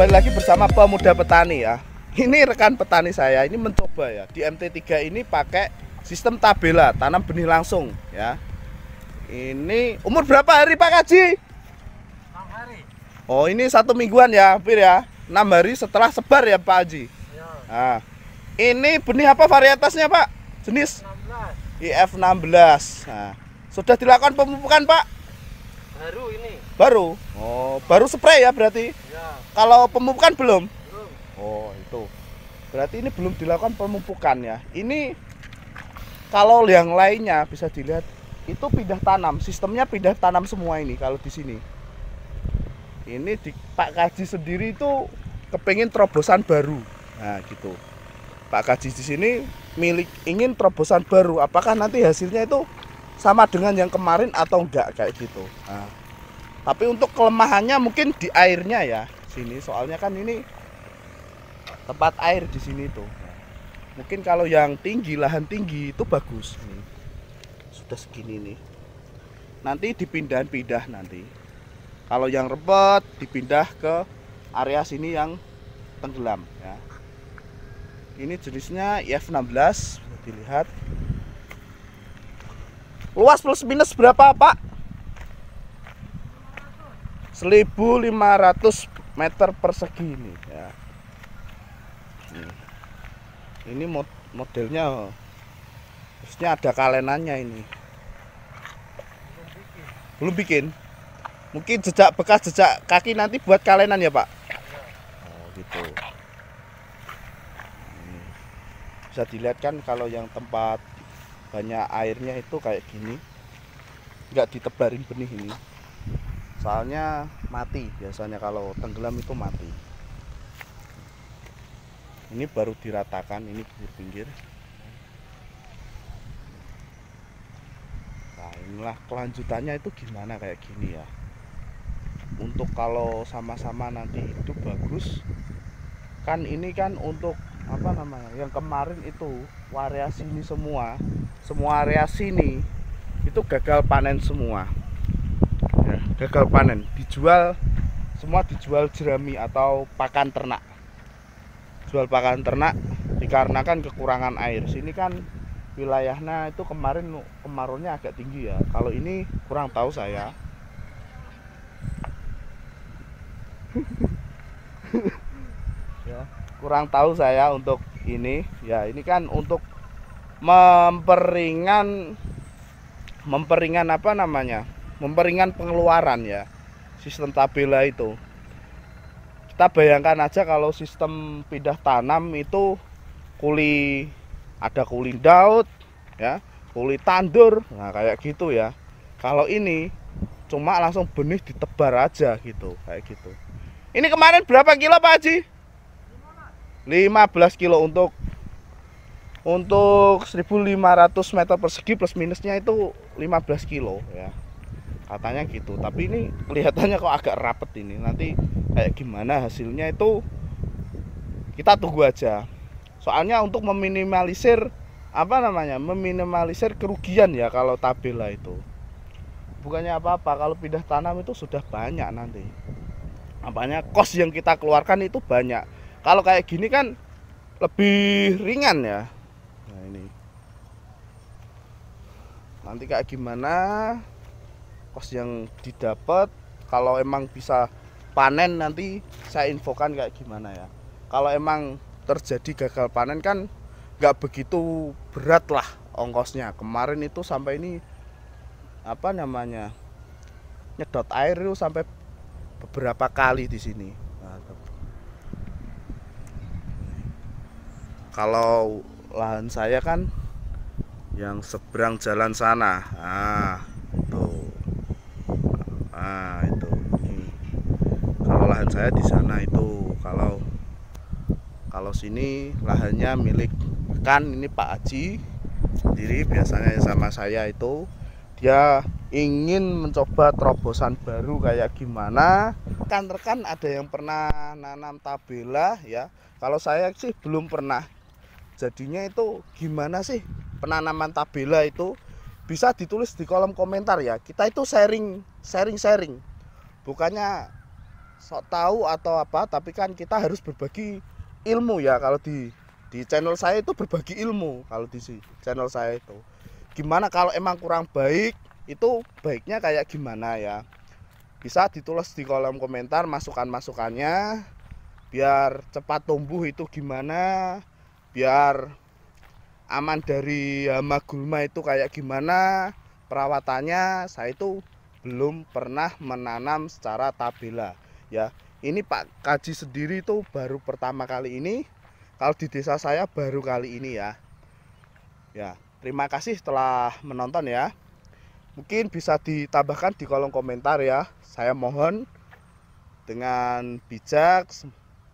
kembali lagi bersama pemuda petani ya ini rekan petani saya ini mencoba ya di MT3 ini pakai sistem tabela tanam benih langsung ya ini umur berapa hari Pak Kaji? 6 hari oh ini satu mingguan ya hampir ya 6 hari setelah sebar ya Pak Haji ya. nah, ini benih apa varietasnya Pak? jenis? 16 IF16 nah, sudah dilakukan pemupukan Pak? baru ini baru oh baru spray ya berarti ya. kalau pemupukan belum? oh itu berarti ini belum dilakukan pemupukan ya ini kalau yang lainnya bisa dilihat itu pindah tanam sistemnya pindah tanam semua ini kalau di sini ini di Pak Kaji sendiri itu kepingin terobosan baru nah gitu Pak Kaji di sini milik ingin terobosan baru apakah nanti hasilnya itu sama dengan yang kemarin atau enggak kayak gitu nah. Tapi untuk kelemahannya mungkin di airnya ya sini. Soalnya kan ini tempat air di sini tuh. Mungkin kalau yang tinggi lahan tinggi itu bagus nih. Sudah segini nih. Nanti dipindah-pindah nanti. Kalau yang repot dipindah ke area sini yang tenggelam ya. Ini jenisnya IF16 dilihat. Luas plus minus berapa, Pak? 1500 meter persegi ya. ini ya. Ini mod modelnya oh. harusnya ada kalenannya ini. Belum bikin. Mungkin jejak bekas jejak kaki nanti buat kalenan ya, Pak. Oh, gitu. Bisa dilihat kan kalau yang tempat banyak airnya itu kayak gini. nggak ditebarin benih ini soalnya mati biasanya kalau tenggelam itu mati ini baru diratakan ini pinggir-pinggir nah inilah kelanjutannya itu gimana kayak gini ya untuk kalau sama-sama nanti hidup bagus kan ini kan untuk apa namanya yang kemarin itu area sini semua semua area sini itu gagal panen semua gagal panen dijual semua dijual jerami atau pakan ternak jual pakan ternak dikarenakan kekurangan air sini kan wilayahnya itu kemarin kemaraunya agak tinggi ya kalau ini kurang tahu saya ya kurang tahu saya untuk ini ya ini kan untuk memperingan memperingan apa namanya memperingan pengeluaran ya sistem tabela itu kita bayangkan aja kalau sistem pindah tanam itu kuli ada kuli daud ya kuli tandur nah kayak gitu ya kalau ini cuma langsung benih ditebar aja gitu kayak gitu ini kemarin berapa kilo Pak Haji? 15 kilo untuk untuk 1500 meter persegi plus minusnya itu 15 kilo ya katanya gitu tapi ini kelihatannya kok agak rapet ini nanti kayak gimana hasilnya itu kita tunggu aja soalnya untuk meminimalisir apa namanya meminimalisir kerugian ya kalau tabela itu bukannya apa-apa kalau pindah tanam itu sudah banyak nanti apanya kos yang kita keluarkan itu banyak kalau kayak gini kan lebih ringan ya nah ini nanti kayak gimana kos yang didapat kalau emang bisa panen nanti saya infokan kayak gimana ya kalau emang terjadi gagal panen kan nggak begitu berat lah ongkosnya kemarin itu sampai ini apa namanya nyedot air itu sampai beberapa kali di sini kalau lahan saya kan yang seberang jalan sana. Ah, saya di sana itu kalau kalau sini lahannya milik kan ini Pak Aji sendiri biasanya sama saya itu dia ingin mencoba terobosan baru kayak gimana rekan-rekan ada yang pernah nanam tabela ya kalau saya sih belum pernah jadinya itu gimana sih penanaman tabela itu bisa ditulis di kolom komentar ya kita itu sharing sharing sharing bukannya sok tahu atau apa tapi kan kita harus berbagi ilmu ya kalau di di channel saya itu berbagi ilmu kalau di channel saya itu gimana kalau emang kurang baik itu baiknya kayak gimana ya bisa ditulis di kolom komentar masukan masukannya biar cepat tumbuh itu gimana biar aman dari hama gulma itu kayak gimana perawatannya saya itu belum pernah menanam secara tabela ya ini Pak Kaji sendiri itu baru pertama kali ini kalau di desa saya baru kali ini ya ya terima kasih telah menonton ya mungkin bisa ditambahkan di kolom komentar ya saya mohon dengan bijak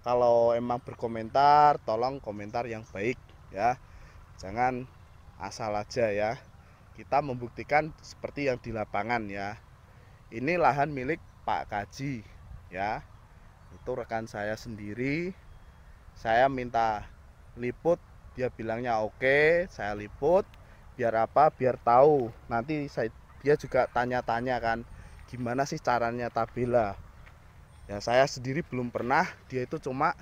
kalau emang berkomentar tolong komentar yang baik ya jangan asal aja ya kita membuktikan seperti yang di lapangan ya ini lahan milik Pak Kaji ya itu rekan saya sendiri saya minta liput dia bilangnya oke okay, saya liput biar apa biar tahu nanti saya dia juga tanya-tanya kan gimana sih caranya tabela ya saya sendiri belum pernah dia itu cuma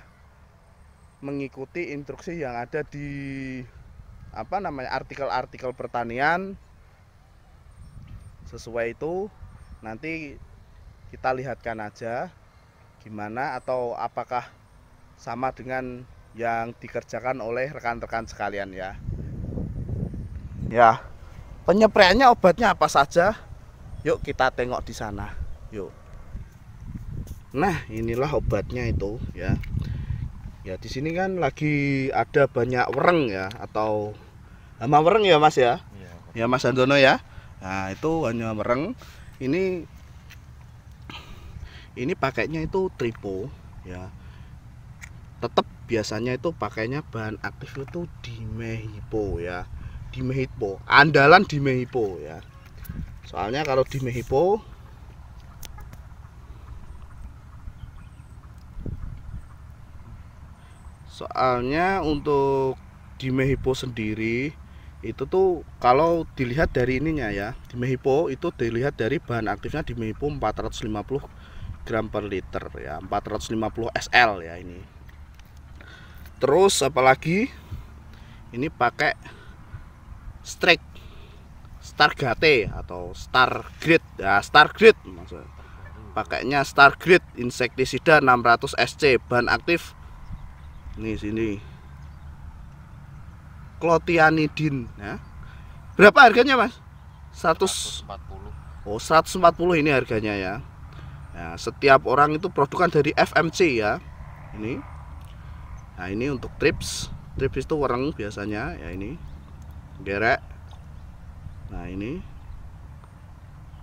mengikuti instruksi yang ada di apa namanya artikel-artikel pertanian sesuai itu nanti kita lihatkan aja gimana atau apakah sama dengan yang dikerjakan oleh rekan-rekan sekalian ya ya penyepreannya obatnya apa saja yuk kita tengok di sana yuk nah inilah obatnya itu ya ya di sini kan lagi ada banyak wereng ya atau hama wereng ya mas ya ya, ya mas Andono ya nah itu hanya wereng ini ini pakainya itu tripo ya tetap biasanya itu pakainya bahan aktif itu di mehipo ya di mehipo andalan di mehipo ya soalnya kalau di mehipo soalnya untuk di Mehipo sendiri itu tuh kalau dilihat dari ininya ya di Mehipo itu dilihat dari bahan aktifnya di Mehipo 450 gram per liter ya 450 SL ya ini terus apalagi ini pakai strike gate atau star grid ya star grid maksudnya pakainya star grid insektisida 600 SC bahan aktif ini sini klotianidin ya berapa harganya mas 100 140 oh 140 ini harganya ya Nah, setiap orang itu produkan dari FMC ya. Ini. Nah, ini untuk trips. Trips itu wereng biasanya ya ini. Gerek. Nah, ini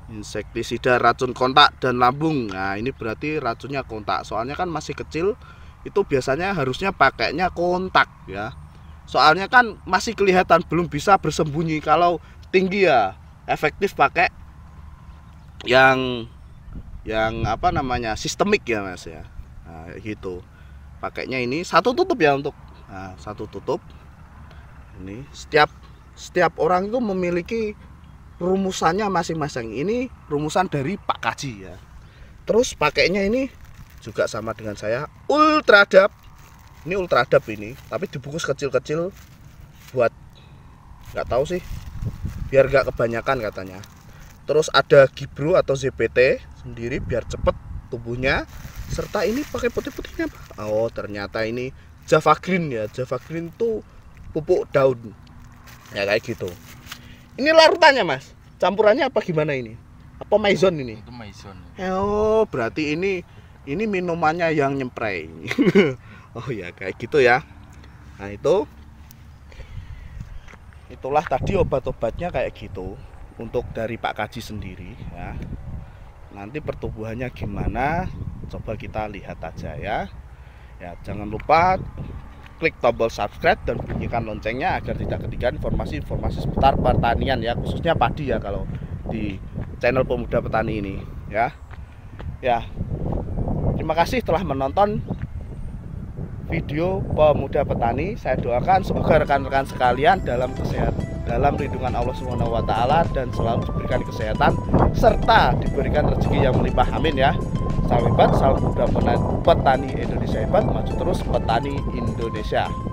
insektisida racun kontak dan lambung. Nah, ini berarti racunnya kontak. Soalnya kan masih kecil itu biasanya harusnya pakainya kontak ya. Soalnya kan masih kelihatan belum bisa bersembunyi kalau tinggi ya efektif pakai yang yang apa namanya sistemik ya mas ya nah, gitu pakainya ini satu tutup ya untuk nah, satu tutup ini setiap setiap orang itu memiliki rumusannya masing-masing ini rumusan dari Pak Kaji ya terus pakainya ini juga sama dengan saya ultradap ini ultradap ini tapi dibungkus kecil-kecil buat nggak tahu sih biar nggak kebanyakan katanya terus ada Gibru atau ZPT sendiri biar cepet tubuhnya serta ini pakai putih-putihnya apa? oh ternyata ini Java Green ya Java Green tuh pupuk daun ya kayak gitu ini larutannya mas campurannya apa gimana ini apa maizon ini itu maizon oh berarti ini ini minumannya yang nyempreng oh ya kayak gitu ya nah itu itulah tadi obat-obatnya kayak gitu untuk dari Pak Kaji sendiri ya nanti pertumbuhannya gimana coba kita lihat aja ya ya jangan lupa klik tombol subscribe dan bunyikan loncengnya agar tidak ketinggalan informasi-informasi seputar pertanian ya khususnya padi ya kalau di channel pemuda petani ini ya ya terima kasih telah menonton video pemuda petani saya doakan semoga rekan-rekan sekalian dalam kesehatan dalam lindungan Allah Subhanahu wa taala dan selalu diberikan kesehatan serta diberikan rezeki yang melimpah. Amin ya. Salam hebat, salam muda petani Indonesia hebat, maju terus petani Indonesia.